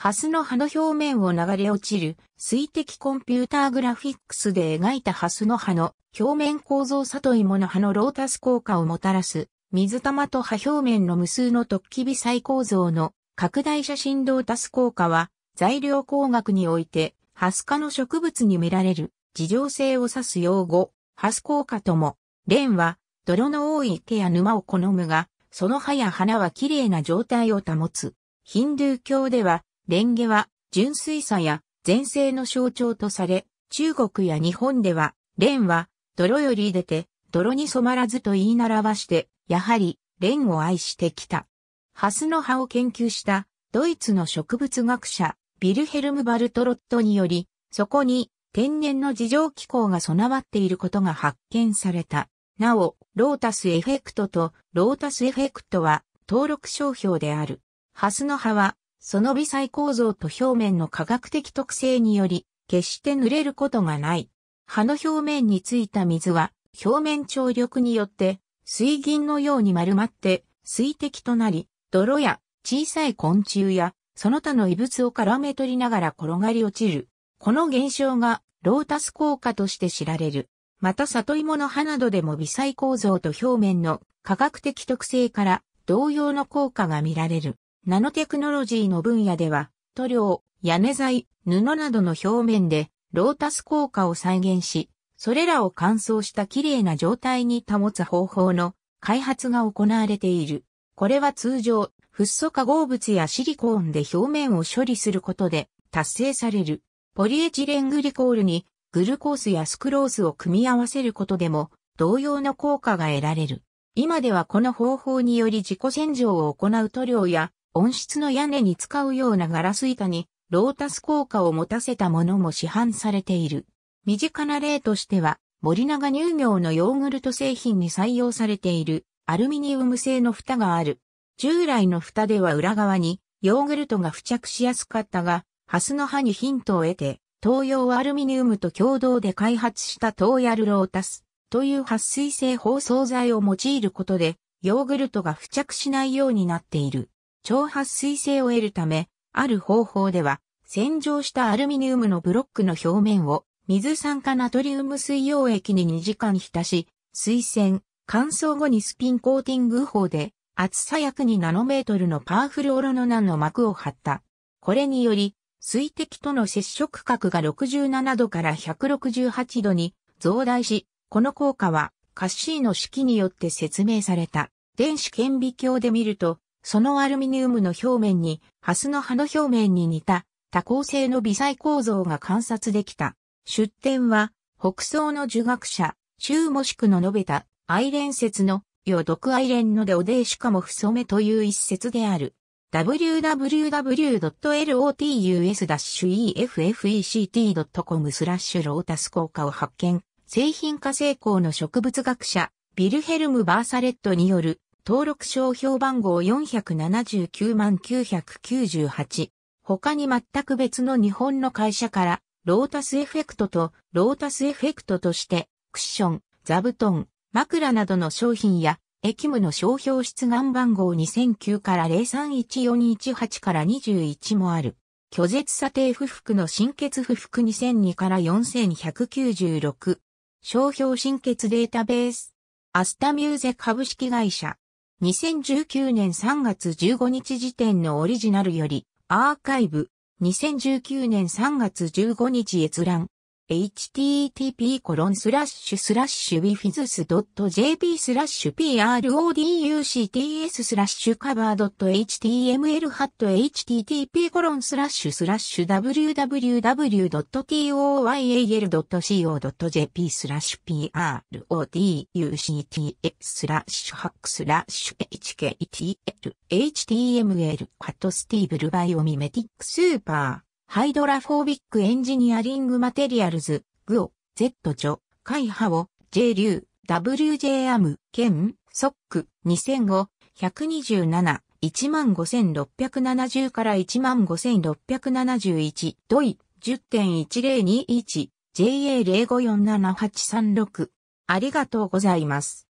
ハスの葉の表面を流れ落ちる水滴コンピューターグラフィックスで描いたハスの葉の表面構造里芋の葉のロータス効果をもたらす水玉と葉表面の無数の突起微細構造の拡大写真ロータス効果は材料工学においてハス科の植物に見られる事情性を指す用語ハス効果とも蓮は泥の多い池や沼を好むがその葉や花は綺麗な状態を保つヒンドゥー教ではレンゲは純粋さや前世の象徴とされ、中国や日本では、レンは泥より出て、泥に染まらずと言い習わして、やはり、レンを愛してきた。ハスの葉を研究したドイツの植物学者、ビルヘルム・バルトロットにより、そこに天然の事情機構が備わっていることが発見された。なお、ロータスエフェクトとロータスエフェクトは登録商標である。ハスの葉はその微細構造と表面の科学的特性により、決して濡れることがない。葉の表面についた水は、表面張力によって、水銀のように丸まって、水滴となり、泥や小さい昆虫や、その他の異物を絡め取りながら転がり落ちる。この現象が、ロータス効果として知られる。また里芋の葉などでも微細構造と表面の科学的特性から同様の効果が見られる。ナノテクノロジーの分野では、塗料、屋根材、布などの表面でロータス効果を再現し、それらを乾燥した綺麗な状態に保つ方法の開発が行われている。これは通常、フッ素化合物やシリコーンで表面を処理することで達成される。ポリエチレングリコールにグルコースやスクロースを組み合わせることでも同様の効果が得られる。今ではこの方法により自己洗浄を行う塗料や温室の屋根に使うようなガラス板にロータス効果を持たせたものも市販されている。身近な例としては、森永乳業のヨーグルト製品に採用されているアルミニウム製の蓋がある。従来の蓋では裏側にヨーグルトが付着しやすかったが、ハスの葉にヒントを得て、東洋アルミニウムと共同で開発した東ヤルロータスという撥水性包装材を用いることで、ヨーグルトが付着しないようになっている。超撥水性を得るため、ある方法では、洗浄したアルミニウムのブロックの表面を水酸化ナトリウム水溶液に2時間浸し、水洗、乾燥後にスピンコーティング法で、厚さ約2ナノメートルのパワフルオロノナンの膜を張った。これにより、水滴との接触角が67度から168度に増大し、この効果はカッシーの式によって説明された電子顕微鏡で見るとそのアルミニウムの表面に、ハスの葉の表面に似た多孔性の微細構造が観察できた。出典は、北宋の儒学者、周もしくの述べた、愛ン説の、よ毒愛ン・のでおでいしかも不染めという一説である。www.lotus-effect.com スラッシュロータス効果を発見。製品化成功の植物学者、ビルヘルム・バーサレットによる登録商標番号479万998。他に全く別の日本の会社から、ロータスエフェクトと、ロータスエフェクトとして、クッション、座布団、枕などの商品や、駅務の商標出願番号2009から031418から21もある。拒絶査定不服の新決不服2002から4196。商標新決データベース。アスタミューゼ株式会社。2019年3月15日時点のオリジナルより、アーカイブ、2019年3月15日閲覧、http コロンスラッシュスラッシュ wifizz.jp スラッシュ products スラッシュカバー .html ハット http コロンスラッシュスラッシュ www.toyal.co.jp スラッシュ products スラッシュハックスラッシュ hktl html ハットスティーブルバイオミメティックスーパーハイドラフォービックエンジニアリングマテリアルズ、グオ、ゼットジョ、カイハオ、J 流、WJ アム、ケン、ソック、2005、127、15670から15671、ドイ、10.1021、j a 0 5 4 7 8 3 6ありがとうございます。